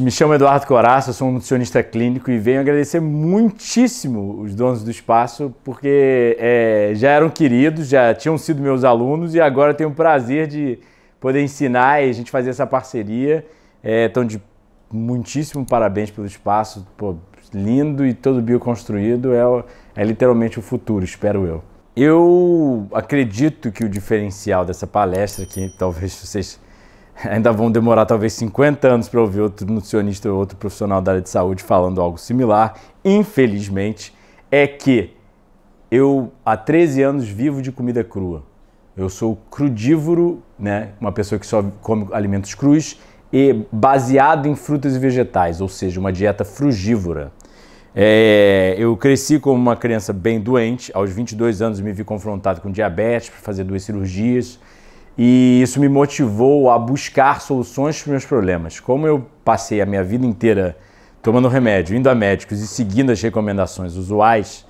me chamo Eduardo Coraça, sou um nutricionista clínico e venho agradecer muitíssimo os donos do espaço, porque é, já eram queridos, já tinham sido meus alunos e agora tenho o prazer de poder ensinar e a gente fazer essa parceria. É, então, de muitíssimo parabéns pelo espaço, pô, lindo e todo bioconstruído é, é literalmente o futuro, espero eu. Eu acredito que o diferencial dessa palestra, que talvez vocês ainda vão demorar talvez 50 anos para ouvir outro nutricionista ou outro profissional da área de saúde falando algo similar, infelizmente, é que eu há 13 anos vivo de comida crua. Eu sou crudívoro, né? uma pessoa que só come alimentos crus e baseado em frutas e vegetais, ou seja, uma dieta frugívora. É, eu cresci como uma criança bem doente, aos 22 anos me vi confrontado com diabetes, para fazer duas cirurgias, e isso me motivou a buscar soluções para os meus problemas. Como eu passei a minha vida inteira tomando remédio, indo a médicos e seguindo as recomendações usuais,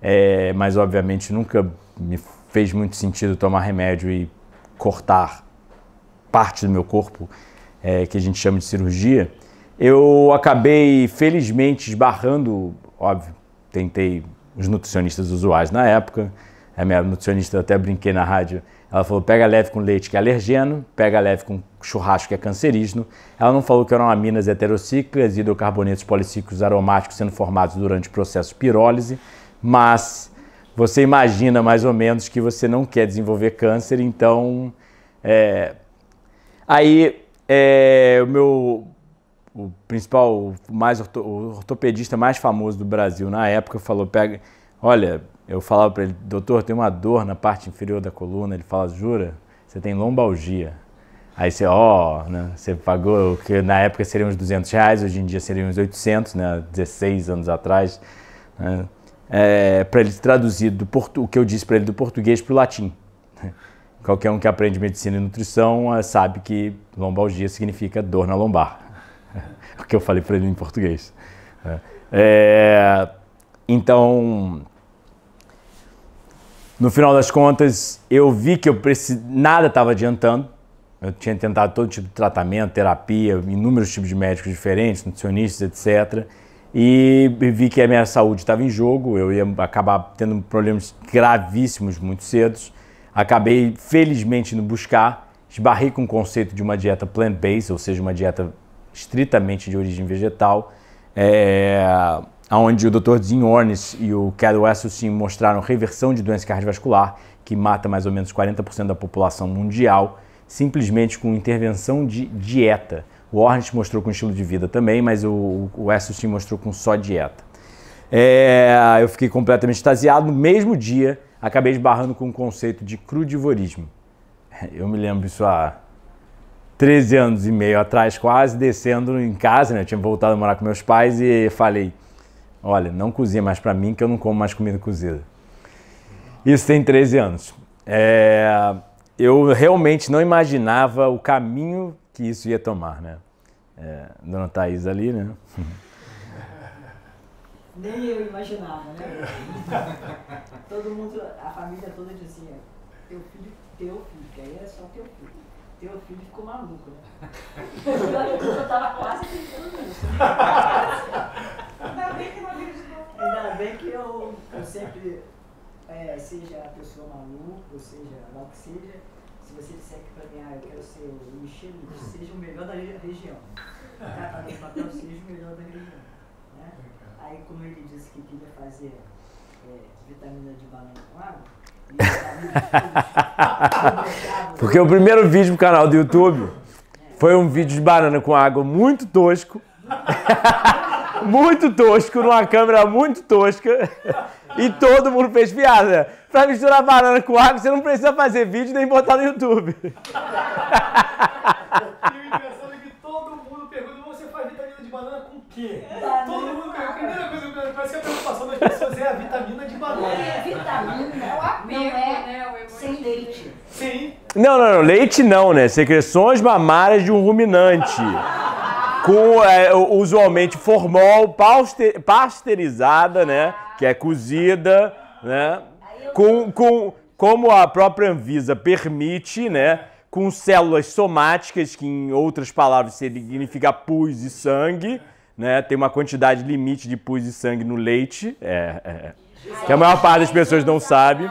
é, mas obviamente nunca me fez muito sentido tomar remédio e cortar parte do meu corpo, é, que a gente chama de cirurgia, eu acabei felizmente esbarrando, óbvio, tentei os nutricionistas usuais na época, a minha nutricionista até brinquei na rádio, ela falou pega leve com leite, que é alergeno, pega leve com churrasco, que é cancerígeno. Ela não falou que eram aminas heterocíclicas hidrocarbonetos policíclicos aromáticos sendo formados durante o processo pirólise, mas você imagina mais ou menos que você não quer desenvolver câncer, então. É... Aí, é, o meu o principal, o mais orto, o ortopedista mais famoso do Brasil na época falou: pega, olha, eu falava para ele, doutor, tem uma dor na parte inferior da coluna. Ele fala, jura? Você tem lombalgia. Aí você, ó, oh, né? você pagou, que na época seriam uns 200 reais, hoje em dia seriam uns 800, né? 16 anos atrás. Né? É, para ele traduzir do portu... o que eu disse para ele do português para o latim. Qualquer um que aprende medicina e nutrição é, sabe que lombalgia significa dor na lombar. É o que eu falei para ele em português. É, é então, no final das contas, eu vi que eu precis... nada estava adiantando. Eu tinha tentado todo tipo de tratamento, terapia, inúmeros tipos de médicos diferentes, nutricionistas, etc. E vi que a minha saúde estava em jogo, eu ia acabar tendo problemas gravíssimos muito cedo. Acabei, felizmente, indo buscar, esbarrei com o conceito de uma dieta plant-based, ou seja, uma dieta estritamente de origem vegetal. É onde o Dr. Dean Ornish e o Cad Esselstyn mostraram reversão de doença cardiovascular, que mata mais ou menos 40% da população mundial, simplesmente com intervenção de dieta. O Ornish mostrou com estilo de vida também, mas o, o mostrou com só dieta. É, eu fiquei completamente extasiado. No mesmo dia, acabei esbarrando com o conceito de crudivorismo. Eu me lembro isso há 13 anos e meio atrás, quase descendo em casa, né? Eu tinha voltado a morar com meus pais e falei Olha, não cozinha mais para mim que eu não como mais comida cozida. Isso tem 13 anos. É, eu realmente não imaginava o caminho que isso ia tomar, né? É, Dona Thaís ali, né? Nem eu imaginava, né? Todo mundo, a família toda dizia, teu filho, teu filho, que aí é só teu filho. Teu filho ficou maluco, né? Eu estava quase tentando isso. Ainda bem que bem que eu, eu sempre, é, seja a pessoa maluca, ou seja lá o que seja, se você disser que para mim, ah, eu quero ser o Michelin, seja o melhor da região. Cada tá, um tá papel seja o melhor da região. Né? Aí, como ele disse que queria fazer é, vitamina de banana com água, Porque o primeiro vídeo do canal do YouTube é. foi um vídeo de banana com água muito tosco. muito tosco, numa câmera muito tosca, e todo mundo fez piada. Pra misturar banana com água, você não precisa fazer vídeo nem botar no YouTube. E o engraçado é que todo mundo pergunta, você faz vitamina de banana com o quê? Todo mundo pergunta, a primeira coisa que parece que a preocupação das pessoas é a vitamina de banana. É, vitamina, é o apego, né? né Sem leite. Sim. Não, não, não, leite não, né? Secreções mamárias de um ruminante com é, usualmente formol pasteurizada, né? Que é cozida, né? Com, com, como a própria Anvisa permite, né? Com células somáticas, que em outras palavras significa pus e sangue, né? Tem uma quantidade limite de pus e sangue no leite, é, é, é. que a maior parte das pessoas não sabe.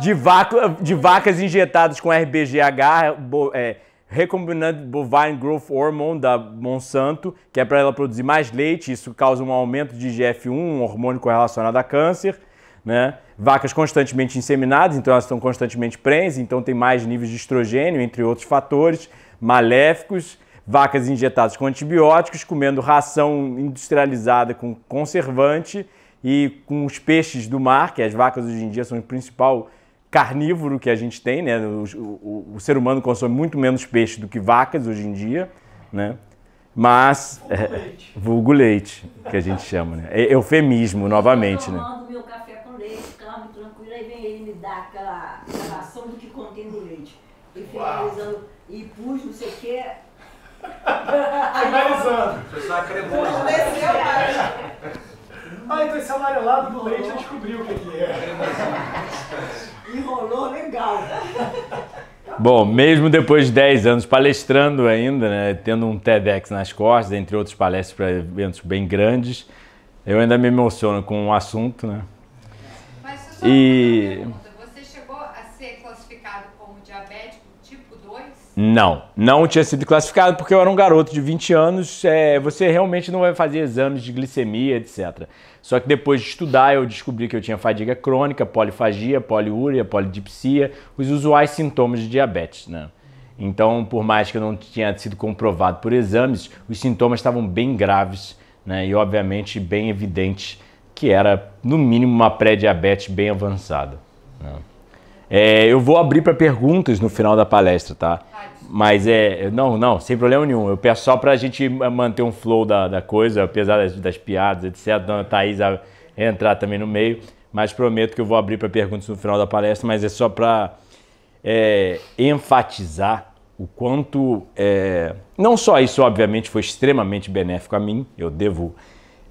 De, vaca, de vacas injetadas com RBGH, é, Recombinant Bovine Growth Hormone da Monsanto, que é para ela produzir mais leite, isso causa um aumento de GF1, um hormônio correlacionado a câncer, né? Vacas constantemente inseminadas, então elas estão constantemente prensas, então tem mais níveis de estrogênio, entre outros fatores maléficos. Vacas injetadas com antibióticos, comendo ração industrializada com conservante e com os peixes do mar, que as vacas hoje em dia são o principal carnívoro que a gente tem, né? O, o, o ser humano consome muito menos peixe do que vacas hoje em dia, né? Mas. Vulgo é, leite. vulgo leite, que a gente chama, né? É eufemismo, novamente, eu né? Eu meu café com leite, calmo, tranquilo, aí vem ele me dar aquela relação do que contém no leite. E finalizando, e pus, não sei o quê. Finalizando. Tá Pessoal acredita. Ah, então esse amarelado do leite eu descobri o que, que é. Enrolou legal. Bom, mesmo depois de 10 anos palestrando ainda, né, tendo um TEDx nas costas, entre outros palestras para eventos bem grandes, eu ainda me emociono com o assunto, né? Mas, e... Uma pergunta. Não, não tinha sido classificado porque eu era um garoto de 20 anos, é, você realmente não vai fazer exames de glicemia, etc. Só que depois de estudar, eu descobri que eu tinha fadiga crônica, polifagia, poliúria, polidipsia, os usuais sintomas de diabetes, né? Então, por mais que eu não tinha sido comprovado por exames, os sintomas estavam bem graves, né? E obviamente bem evidentes que era, no mínimo, uma pré-diabetes bem avançada. Né? É, eu vou abrir para perguntas no final da palestra, tá? Mas é. Não, não, sem problema nenhum. Eu peço só para a gente manter um flow da, da coisa, apesar das, das piadas, etc. Dona Thaís entrar também no meio. Mas prometo que eu vou abrir para perguntas no final da palestra, mas é só para é, enfatizar o quanto. É, não só isso, obviamente, foi extremamente benéfico a mim. Eu devo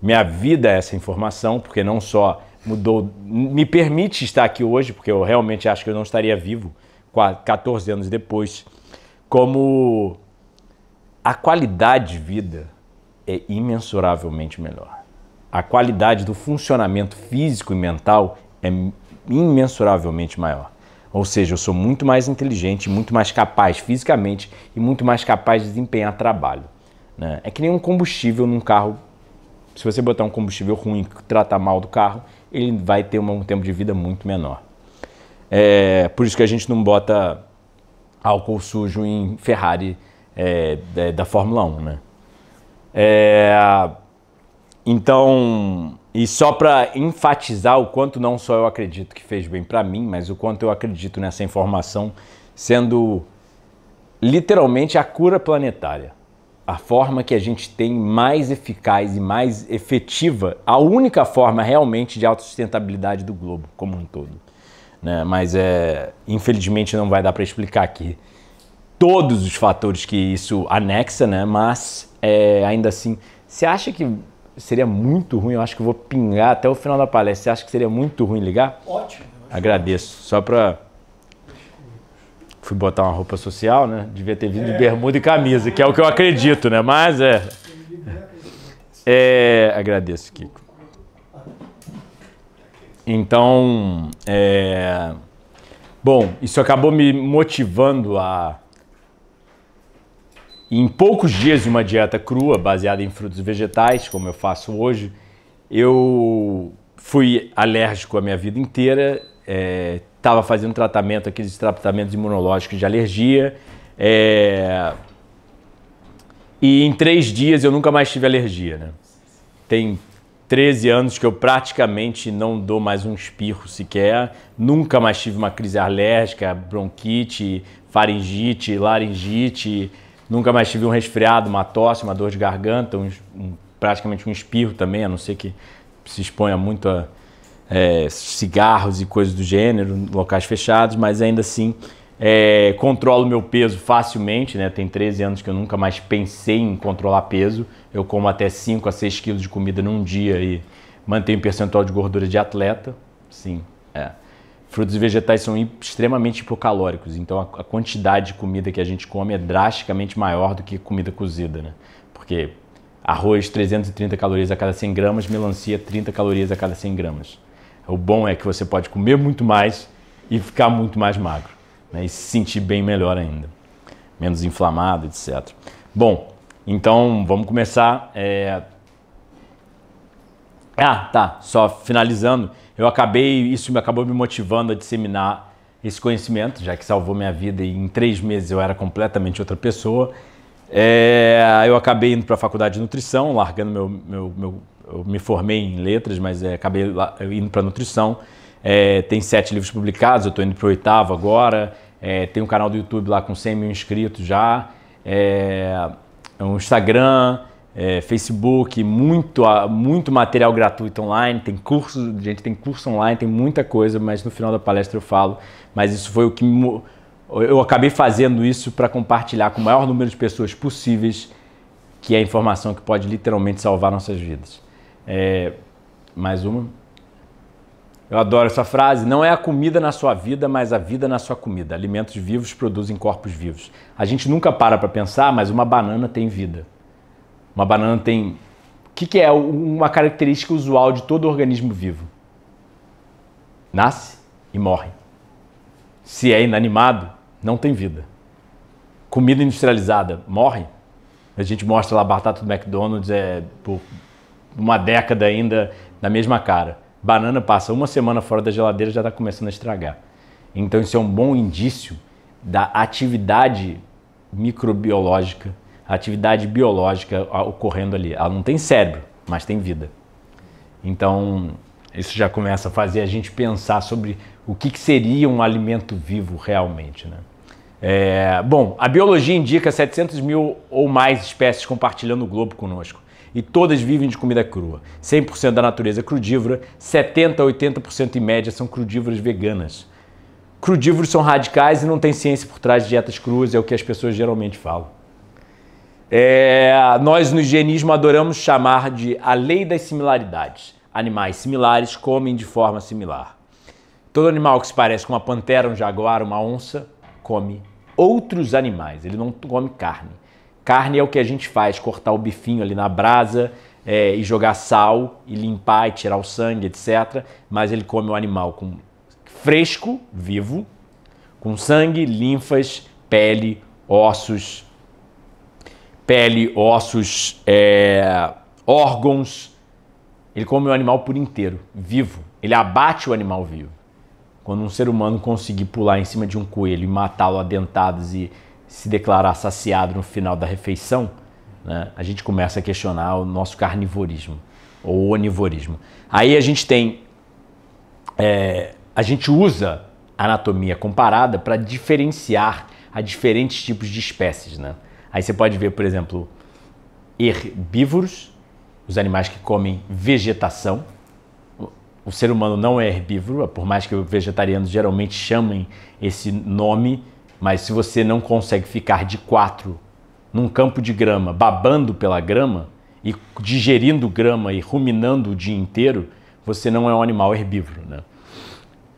minha vida a essa informação, porque não só mudou. Me permite estar aqui hoje, porque eu realmente acho que eu não estaria vivo 14 anos depois, como a qualidade de vida é imensuravelmente melhor. A qualidade do funcionamento físico e mental é imensuravelmente maior. Ou seja, eu sou muito mais inteligente, muito mais capaz fisicamente e muito mais capaz de desempenhar trabalho. Né? É que nem um combustível num carro. Se você botar um combustível ruim, que trata mal do carro, ele vai ter um tempo de vida muito menor. É, por isso que a gente não bota álcool sujo em Ferrari é, da, da, Fórmula 1, né? É, então, e só para enfatizar o quanto não só eu acredito que fez bem para mim, mas o quanto eu acredito nessa informação sendo literalmente a cura planetária a forma que a gente tem mais eficaz e mais efetiva, a única forma realmente de autossustentabilidade do globo como um todo. Né? Mas é, infelizmente não vai dar para explicar aqui todos os fatores que isso anexa, né? mas é, ainda assim, você acha que seria muito ruim? Eu acho que vou pingar até o final da palestra. Você acha que seria muito ruim ligar? Ótimo. Agradeço. Só para fui botar uma roupa social, né? Devia ter vindo de é. bermuda e camisa, que é o que eu acredito, né? Mas é. é agradeço, Kiko. Então, é... bom, isso acabou me motivando a, em poucos dias de uma dieta crua, baseada em frutos vegetais, como eu faço hoje, eu fui alérgico a minha vida inteira, é, estava fazendo tratamento, aqueles tratamentos imunológicos de alergia. É... E em três dias eu nunca mais tive alergia, né? Tem 13 anos que eu praticamente não dou mais um espirro sequer, nunca mais tive uma crise alérgica, bronquite, faringite, laringite, nunca mais tive um resfriado, uma tosse, uma dor de garganta, um, um, praticamente um espirro também, a não ser que se exponha muito a, é, cigarros e coisas do gênero, locais fechados, mas ainda assim é, controlo meu peso facilmente, né? Tem 13 anos que eu nunca mais pensei em controlar peso. Eu como até 5 a 6 quilos de comida num dia e mantenho o percentual de gordura de atleta. Sim, é. Frutos e vegetais são extremamente hipocalóricos, então a quantidade de comida que a gente come é drasticamente maior do que comida cozida, né? Porque arroz 330 calorias a cada 100 gramas, melancia 30 calorias a cada 100 gramas. O bom é que você pode comer muito mais e ficar muito mais magro né? e se sentir bem melhor ainda, menos inflamado, etc. Bom, então vamos começar. É... Ah, tá. Só finalizando, eu acabei, isso me acabou me motivando a disseminar esse conhecimento, já que salvou minha vida e em três meses eu era completamente outra pessoa. É, eu acabei indo para a faculdade de nutrição, largando meu, meu, meu eu me formei em letras, mas é, acabei lá, indo para nutrição. É, tem sete livros publicados, eu estou indo para o oitavo agora. É, tem um canal do YouTube lá com 100 mil inscritos já. É, é, um Instagram, é, Facebook, muito, muito material gratuito online. Tem curso, gente, tem curso online, tem muita coisa, mas no final da palestra eu falo. Mas isso foi o que eu acabei fazendo isso para compartilhar com o maior número de pessoas possíveis que é a informação que pode literalmente salvar nossas vidas. É, mais uma. Eu adoro essa frase. Não é a comida na sua vida, mas a vida na sua comida. Alimentos vivos produzem corpos vivos. A gente nunca para para pensar, mas uma banana tem vida. Uma banana tem. O que, que é uma característica usual de todo organismo vivo? Nasce e morre. Se é inanimado, não tem vida. Comida industrializada morre. A gente mostra lá a batata do McDonald's é por uma década ainda da mesma cara. Banana passa uma semana fora da geladeira já está começando a estragar. Então isso é um bom indício da atividade microbiológica, atividade biológica ocorrendo ali. Ela não tem cérebro, mas tem vida. Então isso já começa a fazer a gente pensar sobre o que, que seria um alimento vivo realmente, né? É, bom, a biologia indica 700 mil ou mais espécies compartilhando o globo conosco e todas vivem de comida crua. 100% da natureza é crudívora, 70 a 80% em média são crudívoras veganas. Crudívoros são radicais e não tem ciência por trás de dietas cruas, é o que as pessoas geralmente falam. É, nós no higienismo adoramos chamar de a lei das similaridades. Animais similares comem de forma similar. Todo animal que se parece com uma pantera, um jaguar, uma onça, come outros animais, ele não come carne. Carne é o que a gente faz, cortar o bifinho ali na brasa é, e jogar sal e limpar e tirar o sangue, etc. Mas ele come o animal com fresco, vivo, com sangue, linfas, pele, ossos, pele, ossos, é, órgãos. Ele come o animal por inteiro, vivo. Ele abate o animal vivo. Quando um ser humano conseguir pular em cima de um coelho e matá-lo a dentadas e se declarar saciado no final da refeição, né, a gente começa a questionar o nosso carnivorismo ou onivorismo. Aí a gente tem. É, a gente usa anatomia comparada para diferenciar a diferentes tipos de espécies. Né? Aí você pode ver, por exemplo, herbívoros, os animais que comem vegetação. O ser humano não é herbívoro, por mais que os vegetarianos geralmente chamem esse nome mas se você não consegue ficar de quatro num campo de grama, babando pela grama e digerindo grama e ruminando o dia inteiro, você não é um animal herbívoro, né?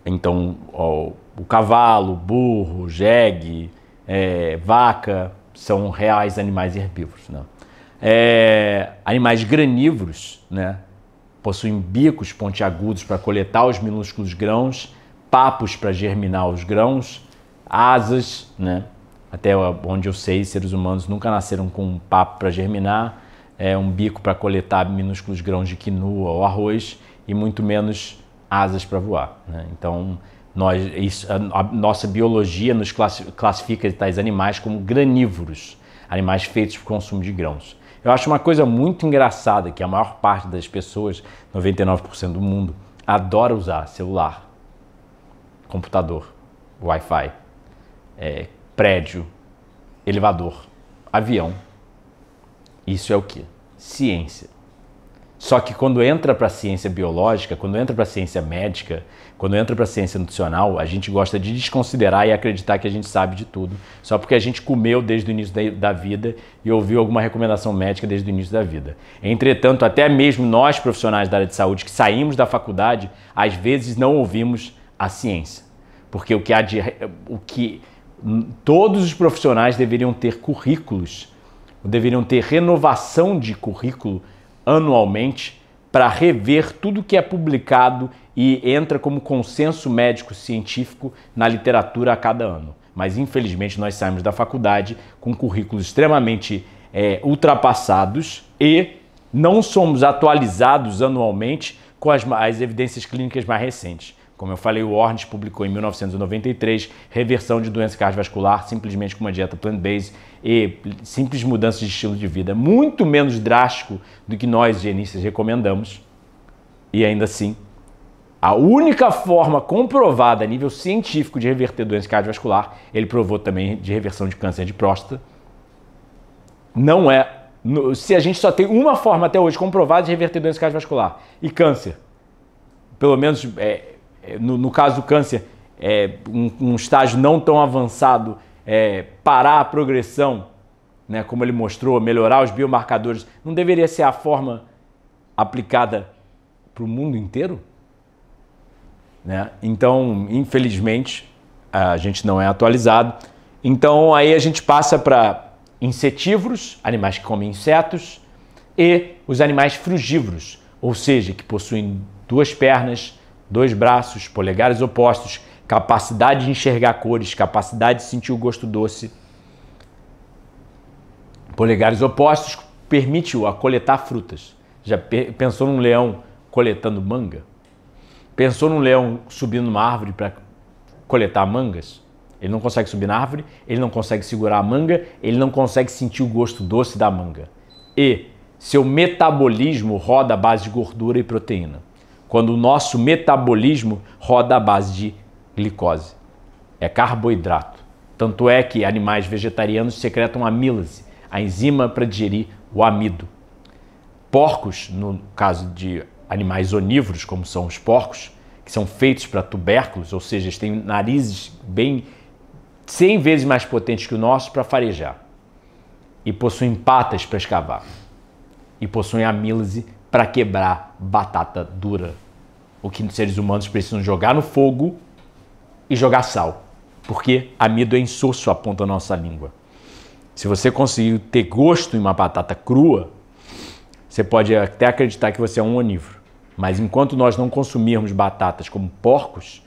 Então, ó, o cavalo, burro, jegue, é, vaca são reais animais herbívoros, né? É, animais granívoros, né? Possuem bicos pontiagudos para coletar os minúsculos grãos, papos para germinar os grãos, asas, né? Até onde eu sei, seres humanos nunca nasceram com um papo para germinar, é, um bico para coletar minúsculos grãos de quinua ou arroz e muito menos asas para voar. Né? Então, nós, isso, a, a, nossa biologia nos classifica tais animais como granívoros, animais feitos para consumo de grãos. Eu acho uma coisa muito engraçada que a maior parte das pessoas, 99% do mundo, adora usar celular, computador, Wi-Fi é, prédio, elevador, avião. Isso é o que? Ciência. Só que quando entra para a ciência biológica, quando entra para a ciência médica, quando entra para a ciência nutricional, a gente gosta de desconsiderar e acreditar que a gente sabe de tudo, só porque a gente comeu desde o início da vida e ouviu alguma recomendação médica desde o início da vida. Entretanto, até mesmo nós profissionais da área de saúde que saímos da faculdade, às vezes não ouvimos a ciência. Porque o que, há de, o que todos os profissionais deveriam ter currículos, deveriam ter renovação de currículo anualmente para rever tudo que é publicado e entra como consenso médico científico na literatura a cada ano. Mas infelizmente nós saímos da faculdade com currículos extremamente é, ultrapassados e não somos atualizados anualmente com as, as evidências clínicas mais recentes. Como eu falei, o Ornes publicou em 1993 Reversão de Doença Cardiovascular simplesmente com uma dieta plant-based e simples mudança de estilo de vida, muito menos drástico do que nós higienistas recomendamos. E ainda assim, a única forma comprovada a nível científico de reverter doença cardiovascular, ele provou também de reversão de câncer de próstata. Não é. Se a gente só tem uma forma até hoje comprovada de reverter doença cardiovascular e câncer, pelo menos é, é, no, no caso do câncer, é, um, um, estágio não tão avançado, é, parar a progressão, né, como ele mostrou, melhorar os biomarcadores, não deveria ser a forma aplicada para o mundo inteiro? Né? Então, infelizmente, a gente não é atualizado. Então, aí a gente passa para insetívoros, animais que comem insetos, e os animais frugívoros, ou seja, que possuem duas pernas, dois braços, polegares opostos, capacidade de enxergar cores, capacidade de sentir o gosto doce. Polegares opostos permite-o a coletar frutas. Já pensou num leão coletando manga? Pensou num leão subindo uma árvore para coletar mangas? Ele não consegue subir na árvore, ele não consegue segurar a manga, ele não consegue sentir o gosto doce da manga. E seu metabolismo roda à base de gordura e proteína quando o nosso metabolismo roda à base de glicose. É carboidrato. Tanto é que animais vegetarianos secretam amílase, a enzima para digerir o amido. Porcos, no caso de animais onívoros, como são os porcos, que são feitos para tubérculos, ou seja, eles têm narizes bem 100 vezes mais potentes que o nosso para farejar. E possuem patas para escavar. E possuem amílase para quebrar batata dura o que os seres humanos precisam jogar no fogo e jogar sal, porque amido é insosso aponta a nossa língua. Se você conseguir ter gosto em uma batata crua, você pode até acreditar que você é um onívoro. Mas enquanto nós não consumirmos batatas como porcos,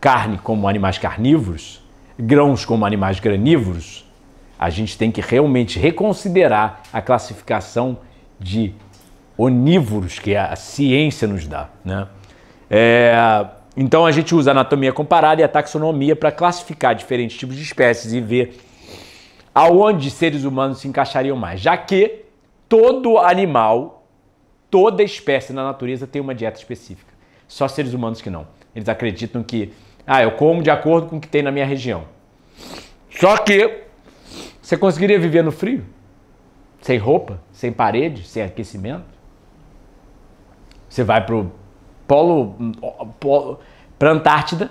carne como animais carnívoros, grãos como animais granívoros, a gente tem que realmente reconsiderar a classificação de onívoros que a ciência nos dá, né? É, então a gente usa a anatomia comparada e a taxonomia para classificar diferentes tipos de espécies e ver aonde seres humanos se encaixariam mais, já que todo animal, toda espécie na natureza tem uma dieta específica. Só seres humanos que não. Eles acreditam que, ah, eu como de acordo com o que tem na minha região. Só que você conseguiria viver no frio? Sem roupa, sem parede, sem aquecimento? Você vai pro polo, polo para Antártida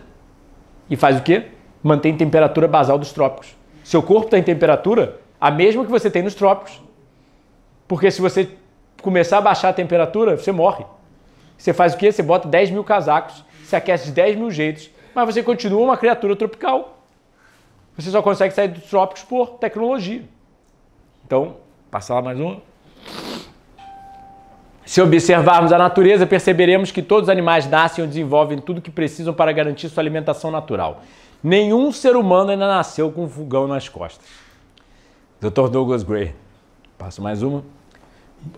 e faz o quê? Mantém temperatura basal dos trópicos. Seu corpo está em temperatura a mesma que você tem nos trópicos. Porque se você começar a baixar a temperatura, você morre. Você faz o quê? Você bota 10 mil casacos, se aquece de 10 mil jeitos, mas você continua uma criatura tropical. Você só consegue sair dos trópicos por tecnologia. Então, passar lá mais um. Se observarmos a natureza, perceberemos que todos os animais nascem ou desenvolvem tudo o que precisam para garantir sua alimentação natural. Nenhum ser humano ainda nasceu com um fogão nas costas. Dr. Douglas Gray. Passo mais uma.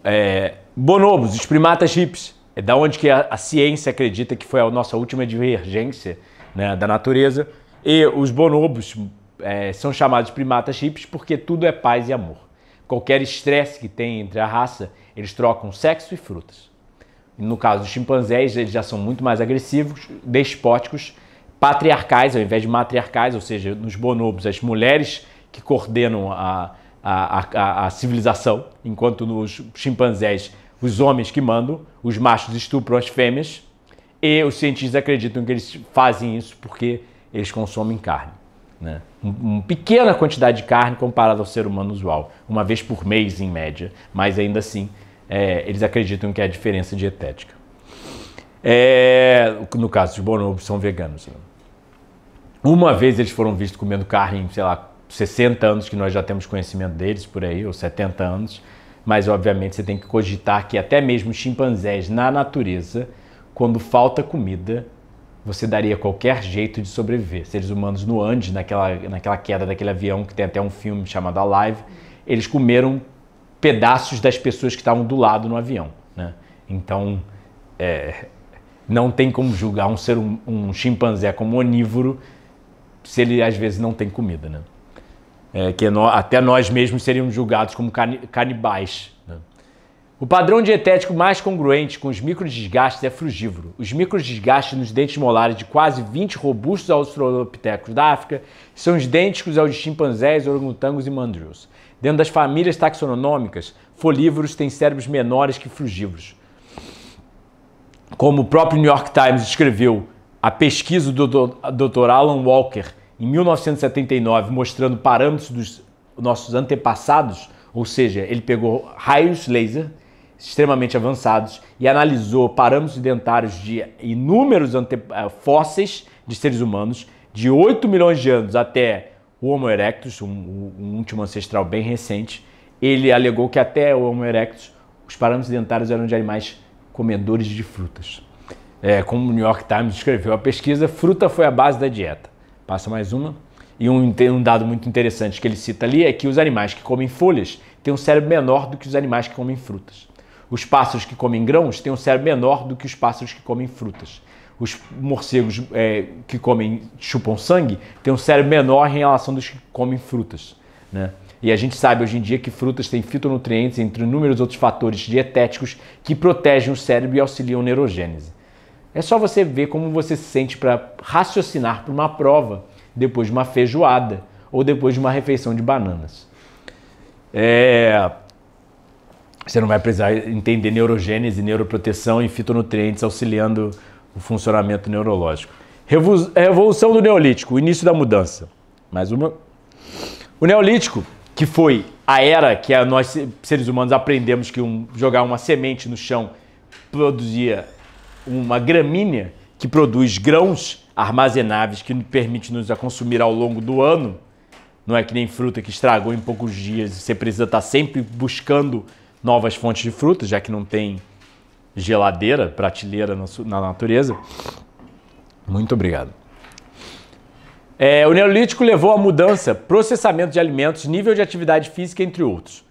É, bonobos, os primatas hips. É da onde que a, a, ciência acredita que foi a nossa última divergência né, da natureza. E os bonobos é, são chamados primatas hips porque tudo é paz e amor. Qualquer estresse que tem entre a raça eles trocam sexo e frutas. No caso dos chimpanzés, eles já são muito mais agressivos, despóticos, patriarcais ao invés de matriarcais, ou seja, nos bonobos, as mulheres que coordenam a, a, a, a civilização, enquanto nos chimpanzés, os homens que mandam, os machos estupram as fêmeas, e os cientistas acreditam que eles fazem isso porque eles consomem carne. Né? Uma pequena quantidade de carne comparada ao ser humano usual, uma vez por mês em média, mas ainda assim é, eles acreditam que é a diferença dietética. É, no caso de bonobos, são veganos. Né? Uma vez eles foram vistos comendo carne em, sei lá, 60 anos, que nós já temos conhecimento deles por aí, ou 70 anos, mas obviamente você tem que cogitar que até mesmo chimpanzés na natureza, quando falta comida, você daria qualquer jeito de sobreviver. Seres humanos no Andes, naquela, naquela queda daquele avião, que tem até um filme chamado Alive, eles comeram pedaços das pessoas que estavam do lado no avião. Né? Então, é, não tem como julgar um ser um, um, chimpanzé como onívoro se ele às vezes não tem comida, né? É, que no, até nós mesmos seríamos julgados como canibais. Né? O padrão dietético mais congruente com os microdesgastes é frugívoro. Os microdesgastes nos dentes molares de quase 20 robustos australopitecos da África são idênticos aos de chimpanzés, orangotangos e mandrills. Dentro das famílias taxonômicas, folívoros têm cérebros menores que frugívoros. Como o próprio New York Times escreveu, a pesquisa do Dr. Alan Walker em 1979 mostrando parâmetros dos nossos antepassados, ou seja, ele pegou raios laser extremamente avançados e analisou parâmetros dentários de inúmeros eh, fósseis de seres humanos de 8 milhões de anos até o Homo erectus, um, um último ancestral bem recente, ele alegou que até o Homo erectus os parâmetros dentários eram de animais comedores de frutas. É, como o New York Times escreveu, a pesquisa fruta foi a base da dieta. Passa mais uma. E um, um dado muito interessante que ele cita ali é que os animais que comem folhas têm um cérebro menor do que os animais que comem frutas. Os pássaros que comem grãos têm um cérebro menor do que os pássaros que comem frutas os morcegos é, que comem, chupam sangue, têm um cérebro menor em relação dos que comem frutas. Né? E a gente sabe hoje em dia que frutas têm fitonutrientes, entre inúmeros outros fatores dietéticos que protegem o cérebro e auxiliam a neurogênese. É só você ver como você se sente para raciocinar para uma prova depois de uma feijoada ou depois de uma refeição de bananas. É... Você não vai precisar entender neurogênese, neuroproteção e fitonutrientes auxiliando o funcionamento neurológico. Revolução é, do Neolítico, o início da mudança. Mais uma. O Neolítico, que foi a era que nós seres humanos aprendemos que um, jogar uma semente no chão produzia uma gramínea que produz grãos armazenáveis que permite-nos a consumir ao longo do ano. Não é que nem fruta que estragou em poucos dias. e Você precisa estar sempre buscando novas fontes de fruta, já que não tem geladeira, prateleira na natureza. Muito obrigado. É, o Neolítico levou a mudança, processamento de alimentos, nível de atividade física, entre outros.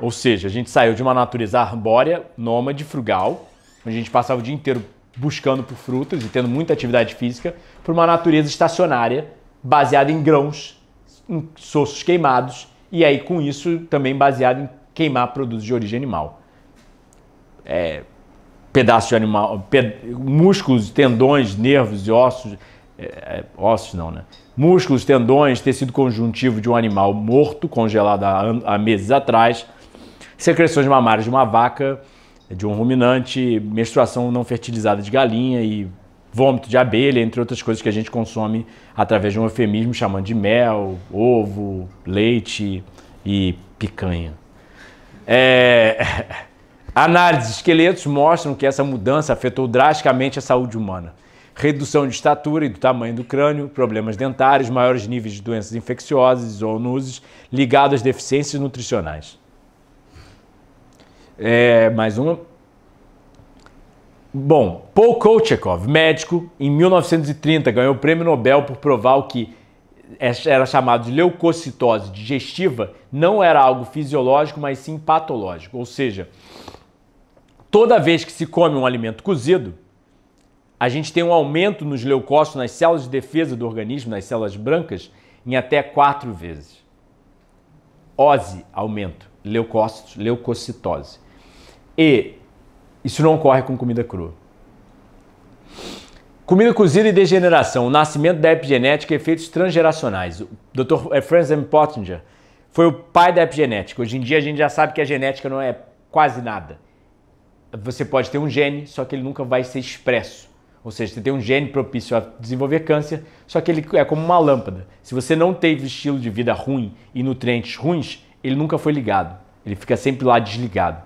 Ou seja, a gente saiu de uma natureza arbórea, nômade, frugal, onde a gente passava o dia inteiro buscando por frutas e tendo muita atividade física, para uma natureza estacionária, baseada em grãos, em soços queimados, e aí com isso também baseado em queimar produtos de origem animal. É, pedaço de animal, músculos, tendões, nervos e ossos, é, é, ossos não, né? Músculos, tendões, tecido conjuntivo de um animal morto, congelado há, há meses atrás, secreções mamárias de uma vaca, de um ruminante, menstruação não fertilizada de galinha e vômito de abelha, entre outras coisas que a gente consome através de um eufemismo chamando de mel, ovo, leite e picanha. É... Análises de esqueletos mostram que essa mudança afetou drasticamente a saúde humana. Redução de estatura e do tamanho do crânio, problemas dentários, maiores níveis de doenças infecciosas ou zoonoses ligados às deficiências nutricionais. É, mais uma. Bom, Paul Kolchakov, médico, em 1930 ganhou o prêmio Nobel por provar que era chamado de leucocitose digestiva não era algo fisiológico, mas sim patológico. Ou seja, toda vez que se come um alimento cozido, a gente tem um aumento nos leucócitos, nas células de defesa do organismo, nas células brancas, em até quatro vezes. Ose, aumento, leucócitos, leucocitose. E isso não ocorre com comida crua. Comida cozida e degeneração, o nascimento da epigenética e efeitos transgeracionais. O Dr. Eh, Franz M. Pottinger foi o pai da epigenética. Hoje em dia a gente já sabe que a genética não é quase nada você pode ter um gene, só que ele nunca vai ser expresso. Ou seja, você tem um gene propício a desenvolver câncer, só que ele é como uma lâmpada. Se você não teve estilo de vida ruim e nutrientes ruins, ele nunca foi ligado. Ele fica sempre lá desligado.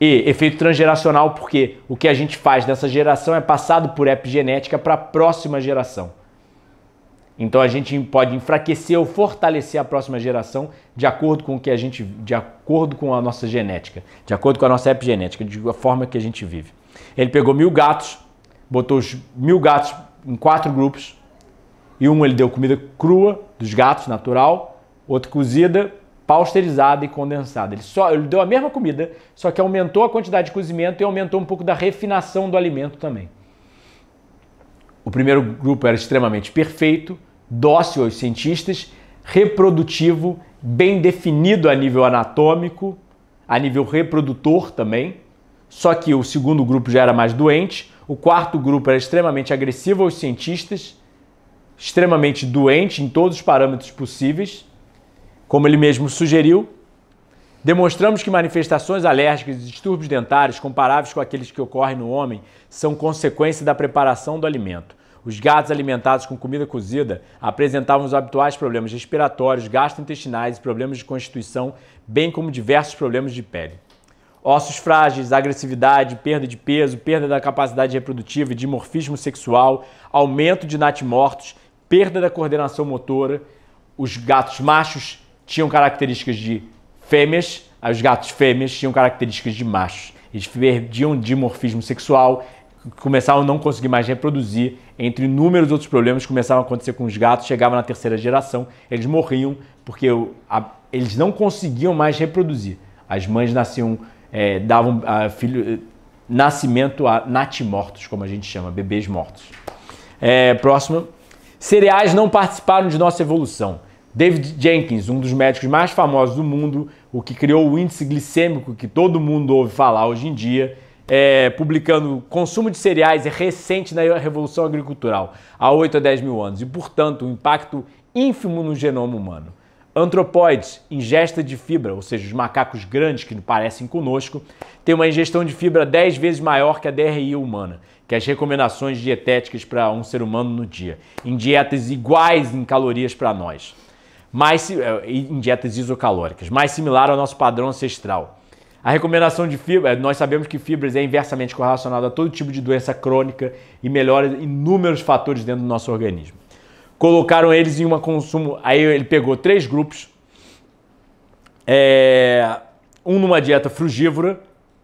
E efeito transgeracional, porque o que a gente faz nessa geração é passado por epigenética para a próxima geração. Então a gente pode enfraquecer ou fortalecer a próxima geração de acordo com o que a gente, de acordo com a nossa genética, de acordo com a nossa epigenética, de a forma que a gente vive. Ele pegou mil gatos, botou os mil gatos em quatro grupos e um ele deu comida crua dos gatos natural, outro cozida, pasteurizada e condensada. Ele só ele deu a mesma comida, só que aumentou a quantidade de cozimento e aumentou um pouco da refinação do alimento também. O primeiro grupo era extremamente perfeito, dócil aos cientistas, reprodutivo, bem definido a nível anatômico, a nível reprodutor também. Só que o segundo grupo já era mais doente, o quarto grupo era extremamente agressivo aos cientistas, extremamente doente em todos os parâmetros possíveis, como ele mesmo sugeriu. Demonstramos que manifestações alérgicas e distúrbios dentários comparáveis com aqueles que ocorrem no homem são consequência da preparação do alimento. Os gatos alimentados com comida cozida apresentavam os habituais problemas respiratórios, gastrointestinais e problemas de constituição, bem como diversos problemas de pele. Ossos frágeis, agressividade, perda de peso, perda da capacidade reprodutiva e dimorfismo sexual, aumento de natimortos, perda da coordenação motora. Os gatos machos tinham características de fêmeas, os gatos fêmeas tinham características de machos. Eles perdiam dimorfismo sexual, começavam a não conseguir mais reproduzir entre inúmeros outros problemas que começavam a acontecer com os gatos, chegava na terceira geração, eles morriam porque a, eles não conseguiam mais reproduzir. As mães nasciam, é, davam a, filho, é, nascimento a natimortos, como a gente chama, bebês mortos. É, próximo. Cereais não participaram de nossa evolução. David Jenkins, um dos médicos mais famosos do mundo, o que criou o índice glicêmico que todo mundo ouve falar hoje em dia, é, publicando consumo de cereais é recente na Revolução Agricultural, há 8 a 10 mil anos, e, portanto, um impacto ínfimo no genoma humano. Antropóides, ingesta de fibra, ou seja, os macacos grandes que parecem conosco, têm uma ingestão de fibra 10 vezes maior que a DRI humana, que é as recomendações dietéticas para um ser humano no dia, em dietas iguais em calorias para nós, mais, eh, em dietas isocalóricas, mais similar ao nosso padrão ancestral. A recomendação de fibra, é, nós sabemos que fibras é inversamente correlacionada a todo tipo de doença crônica e melhora inúmeros fatores dentro do nosso organismo. Colocaram eles em um consumo, aí ele pegou três grupos, é, um numa dieta frugívora,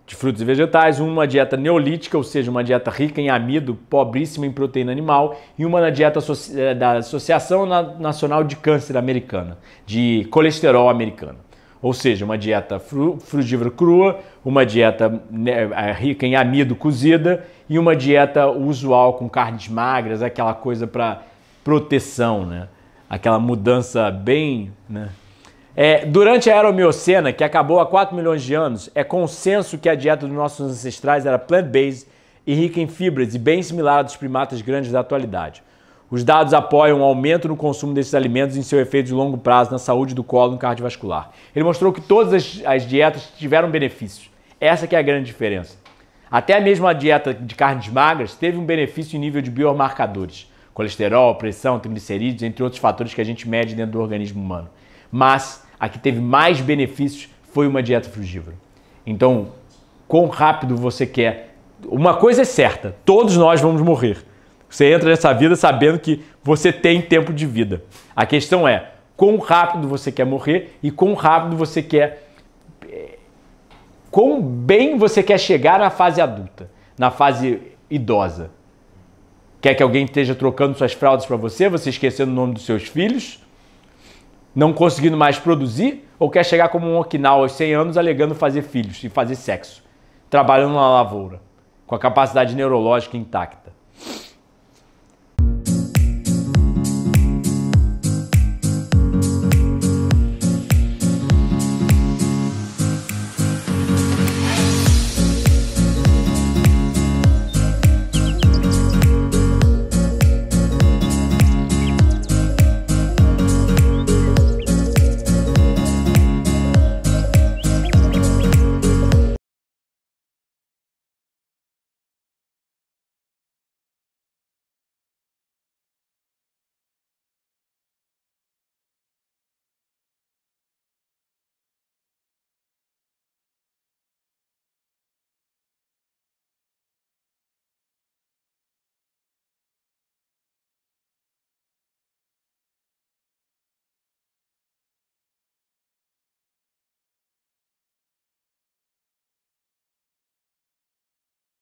de frutos e vegetais, um numa dieta neolítica, ou seja, uma dieta rica em amido, pobríssima em proteína animal, e uma na dieta é, da Associação Nacional de Câncer Americana, de colesterol americano. Ou seja, uma dieta frugívora crua, uma dieta né, é, rica em amido cozida e uma dieta usual com carnes magras, aquela coisa para proteção, né? aquela mudança bem. Né? É, durante a Era Miocena, que acabou há 4 milhões de anos, é consenso que a dieta dos nossos ancestrais era plant-based e rica em fibras e bem similar à dos primatas grandes da atualidade. Os dados apoiam o um aumento no consumo desses alimentos e em seu efeito de longo prazo na saúde do colo cardiovascular. Ele mostrou que todas as, as dietas tiveram benefícios. Essa é a grande diferença. Até mesmo a dieta de carnes magras teve um benefício em nível de biomarcadores, colesterol, pressão, triglicerídeos, entre outros fatores que a gente mede dentro do organismo humano. Mas a que teve mais benefícios foi uma dieta frugívora. Então, quão rápido você quer? Uma coisa é certa, todos nós vamos morrer. Você entra nessa vida sabendo que você tem tempo de vida. A questão é quão rápido você quer morrer e quão rápido você quer. Quão bem você quer chegar na fase adulta, na fase idosa. Quer que alguém esteja trocando suas fraldas para você, você esquecendo o nome dos seus filhos, não conseguindo mais produzir, ou quer chegar como um Okinawa aos 100 anos alegando fazer filhos e fazer sexo, trabalhando na lavoura, com a capacidade neurológica intacta?